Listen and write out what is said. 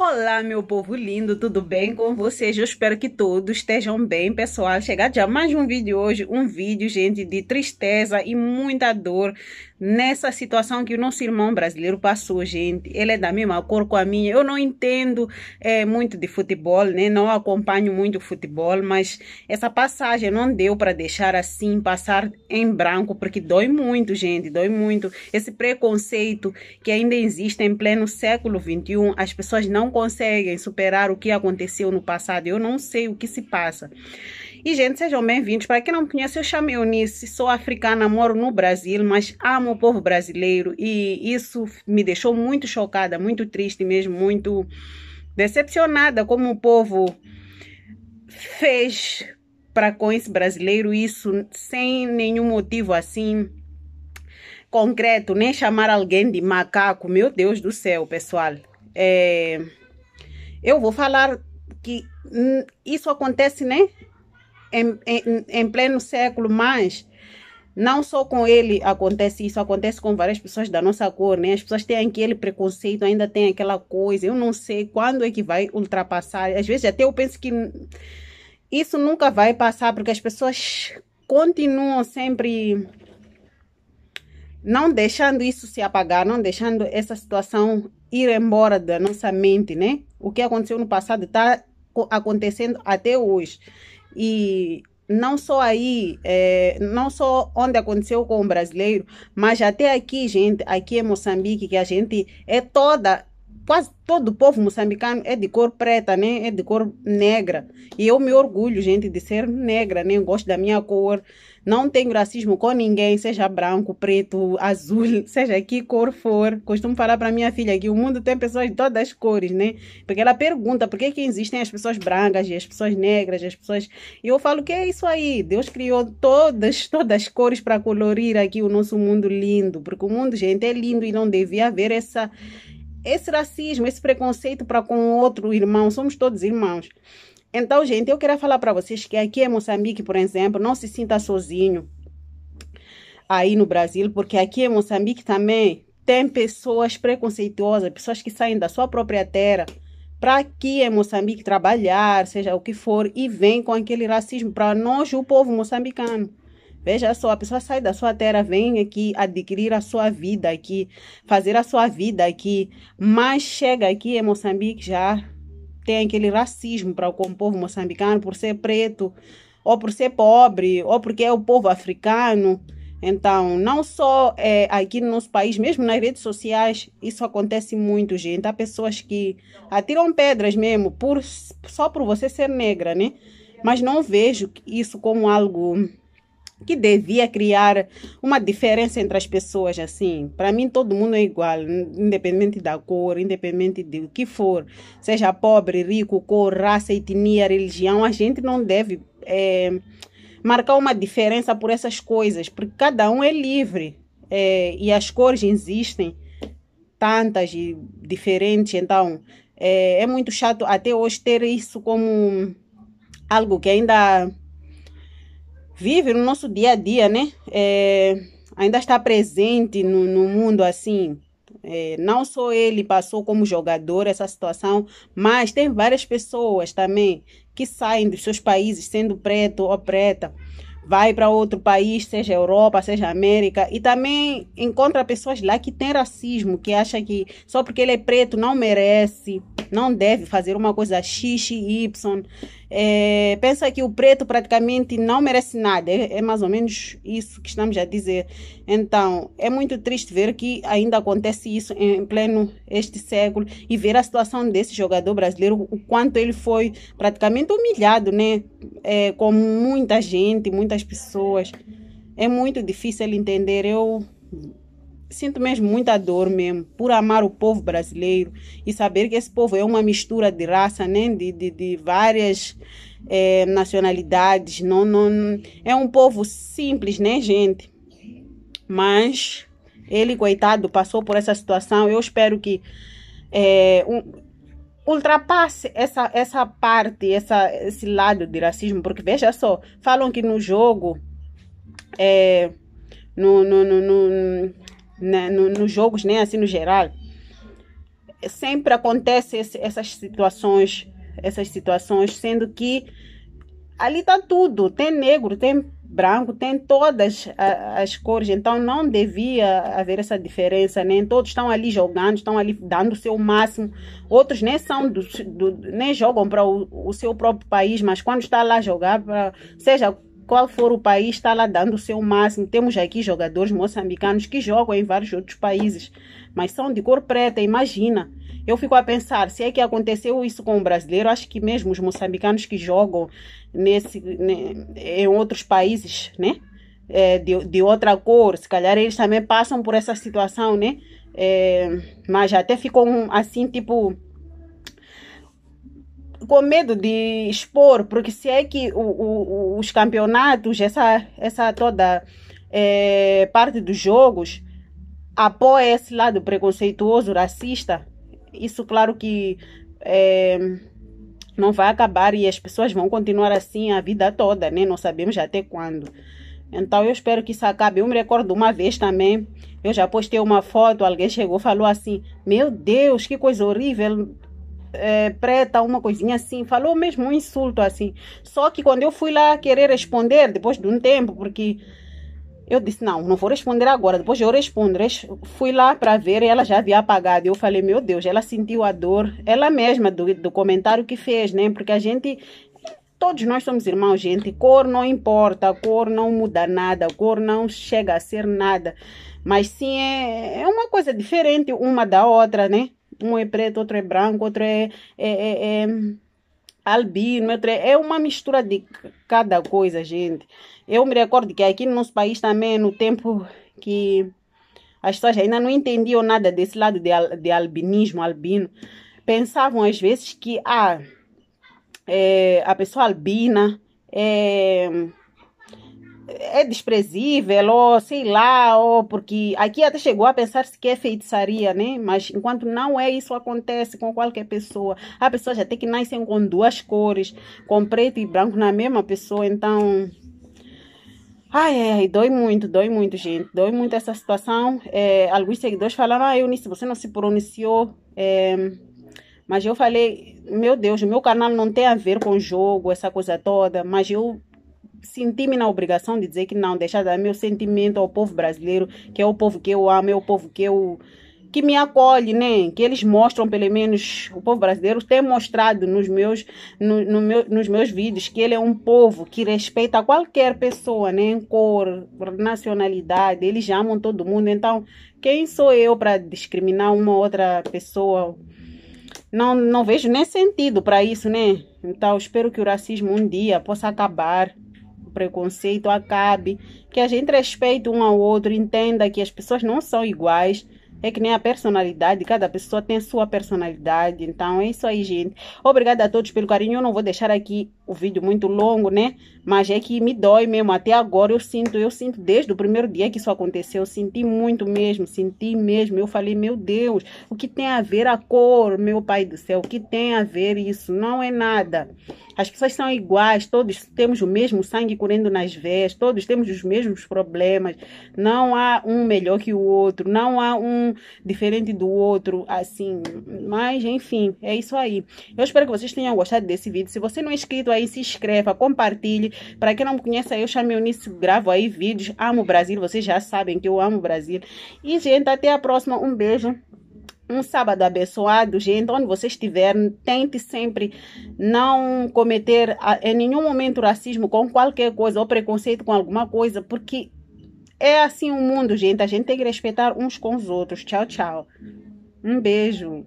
Olá, meu povo lindo, tudo bem com vocês? Eu espero que todos estejam bem, pessoal. Chegar já mais um vídeo hoje, um vídeo, gente, de tristeza e muita dor nessa situação que o nosso irmão brasileiro passou, gente. Ele é da mesma cor com a minha. Eu não entendo é, muito de futebol, né? Não acompanho muito futebol, mas essa passagem não deu para deixar assim, passar em branco, porque dói muito, gente, dói muito. Esse preconceito que ainda existe em pleno século XXI, as pessoas não não conseguem superar o que aconteceu no passado. Eu não sei o que se passa. E, gente, sejam bem-vindos. Para quem não me conhece, eu chamo Eunice, sou africana, moro no Brasil, mas amo o povo brasileiro e isso me deixou muito chocada, muito triste mesmo, muito decepcionada como o povo fez para com esse brasileiro isso sem nenhum motivo assim concreto, nem chamar alguém de macaco. Meu Deus do céu, pessoal é, eu vou falar que isso acontece, né? Em, em, em, pleno século, mas não só com ele acontece isso, acontece com várias pessoas da nossa cor, né? As pessoas têm aquele preconceito, ainda tem aquela coisa, eu não sei quando é que vai ultrapassar. Às vezes até eu penso que isso nunca vai passar, porque as pessoas continuam sempre não deixando isso se apagar, não deixando essa situação ir embora da nossa mente, né? O que aconteceu no passado está acontecendo até hoje. E não só aí, é, não só onde aconteceu com o brasileiro, mas até aqui, gente, aqui em Moçambique, que a gente é toda, quase todo o povo moçambicano é de cor preta, né? É de cor negra. E eu me orgulho, gente, de ser negra, né? Eu gosto da minha cor. Não tenho racismo com ninguém, seja branco, preto, azul, seja que cor for. Costumo falar para minha filha que o mundo tem pessoas de todas as cores, né? Porque ela pergunta por que, que existem as pessoas brancas e as pessoas negras, as pessoas. E eu falo que é isso aí. Deus criou todas, todas as cores para colorir aqui o nosso mundo lindo. Porque o mundo, gente, é lindo e não devia haver essa esse racismo, esse preconceito para com outro irmão, somos todos irmãos. Então, gente, eu queria falar para vocês que aqui em Moçambique, por exemplo, não se sinta sozinho aí no Brasil, porque aqui em Moçambique também tem pessoas preconceituosas, pessoas que saem da sua própria terra para aqui em Moçambique trabalhar, seja o que for, e vem com aquele racismo para nós, o povo moçambicano. Veja só, a pessoa sai da sua terra, vem aqui adquirir a sua vida aqui, fazer a sua vida aqui, mas chega aqui em Moçambique já tem aquele racismo para o povo moçambicano por ser preto, ou por ser pobre, ou porque é o povo africano. Então, não só é, aqui no nosso país, mesmo nas redes sociais, isso acontece muito, gente. Há pessoas que atiram pedras mesmo, por, só por você ser negra, né? Mas não vejo isso como algo que devia criar uma diferença entre as pessoas assim. Para mim todo mundo é igual, independente da cor, independente do que for, seja pobre, rico, cor, raça, etnia, religião, a gente não deve é, marcar uma diferença por essas coisas, porque cada um é livre é, e as cores existem tantas e diferentes, então é, é muito chato até hoje ter isso como algo que ainda vive no nosso dia a dia, né? É, ainda está presente no, no mundo assim. É, não só ele passou como jogador essa situação, mas tem várias pessoas também que saem dos seus países sendo preto ou preta vai para outro país, seja Europa, seja América, e também encontra pessoas lá que têm racismo, que acha que só porque ele é preto não merece, não deve fazer uma coisa x, y. É, pensa que o preto praticamente não merece nada. É, é mais ou menos isso que estamos a dizer. Então, é muito triste ver que ainda acontece isso em pleno este século e ver a situação desse jogador brasileiro, o quanto ele foi praticamente humilhado, né? é, com muita gente, muitas pessoas. É muito difícil entender. Eu sinto mesmo muita dor mesmo por amar o povo brasileiro e saber que esse povo é uma mistura de raça, né? de, de, de várias é, nacionalidades. Não, não, é um povo simples, né, gente? Mas ele, coitado, passou por essa situação. Eu espero que é, um, ultrapasse essa, essa parte, essa, esse lado de racismo, porque veja só, falam que no jogo, é, no, no, no, no, né, no, nos jogos, nem né, assim no geral, sempre acontecem essas situações, essas situações, sendo que ali está tudo, tem negro, tem branco tem todas as cores, então não devia haver essa diferença, nem né? todos estão ali jogando, estão ali dando o seu máximo, outros nem são do, do nem jogam para o, o, seu próprio país, mas quando está lá jogar, pra, seja qual for o país, está lá dando o seu máximo. Temos aqui jogadores moçambicanos que jogam em vários outros países, mas são de cor preta, imagina. Eu fico a pensar, se é que aconteceu isso com o brasileiro, acho que mesmo os moçambicanos que jogam nesse, né, em outros países, né? É, de, de outra cor, se calhar eles também passam por essa situação, né? É, mas até ficou um, assim, tipo, com medo de expor, porque se é que o, o, os campeonatos, essa, essa toda é, parte dos jogos apoia esse lado preconceituoso, racista, isso, claro que é, não vai acabar e as pessoas vão continuar assim a vida toda, né? Não sabemos até quando. Então eu espero que isso acabe. Eu me recordo uma vez também, eu já postei uma foto, alguém chegou falou assim: Meu Deus, que coisa horrível! É, preta, uma coisinha assim, falou mesmo um insulto assim. Só que quando eu fui lá querer responder, depois de um tempo, porque eu disse, não, não vou responder agora, depois eu respondo. Fui lá para ver, e ela já havia apagado. Eu falei, meu Deus, ela sentiu a dor, ela mesma, do, do comentário que fez, né? Porque a gente, todos nós somos irmãos, gente. Cor não importa, cor não muda nada, cor não chega a ser nada. Mas sim, é, é uma coisa diferente uma da outra, né? Um é preto, outro é branco, outro é, é, é, é albino, é, é uma mistura de cada coisa, gente. Eu me recordo que aqui no nosso país também, no tempo que as pessoas ainda não entendiam nada desse lado de, de albinismo, albino, pensavam às vezes que ah, é, a pessoa albina é é desprezível, ou sei lá, ou porque aqui até chegou a pensar-se que é feitiçaria, né? Mas enquanto não é, isso acontece com qualquer pessoa. A pessoa já tem que nascer com duas cores, com preto e branco na mesma pessoa, então. Ai, ai, dói muito, dói muito, gente. Dói muito essa situação. É, alguns seguidores falaram, ah, Eunice, você não se pronunciou. É, mas eu falei, meu Deus, o meu canal não tem a ver com jogo, essa coisa toda. Mas eu senti-me na obrigação de dizer que não, deixar dar meu sentimento ao povo brasileiro, que é o povo que eu amo, é o povo que eu que me acolhe, né? Que eles mostram, pelo menos o povo brasileiro tem mostrado nos meus, no, no meu, nos meus vídeos que ele é um povo que respeita qualquer pessoa, né? Cor, nacionalidade, eles amam todo mundo. Então, quem sou eu para discriminar uma outra pessoa? Não, não vejo nem sentido para isso, né? Então, espero que o racismo um dia possa acabar preconceito acabe, que a gente respeite um ao outro, entenda que as pessoas não são iguais. É que nem a personalidade, cada pessoa tem sua personalidade. Então é isso aí, gente. Obrigada a todos pelo carinho. Eu não vou deixar aqui o vídeo muito longo, né? Mas é que me dói mesmo. Até agora eu sinto, eu sinto desde o primeiro dia que isso aconteceu. Eu senti muito mesmo, senti mesmo. Eu falei, meu Deus, o que tem a ver a cor, meu pai do céu? O que tem a ver isso? Não é nada. As pessoas são iguais, todos temos o mesmo sangue correndo nas veias, todos temos os mesmos problemas. Não há um melhor que o outro, não há um diferente do outro, assim. Mas, enfim, é isso aí. Eu espero que vocês tenham gostado desse vídeo. Se você não é inscrito aí, se inscreva, compartilhe. Para quem não me conhece, eu chamo Eunice, gravo aí vídeos. Amo o Brasil, vocês já sabem que eu amo o Brasil. E, gente, até a próxima. Um beijo um sábado abençoado, gente, onde você estiver, tente sempre não cometer ah, em nenhum momento racismo com qualquer coisa ou preconceito com alguma coisa, porque é assim o mundo, gente. A gente tem que respeitar uns com os outros. Tchau, tchau. Um beijo.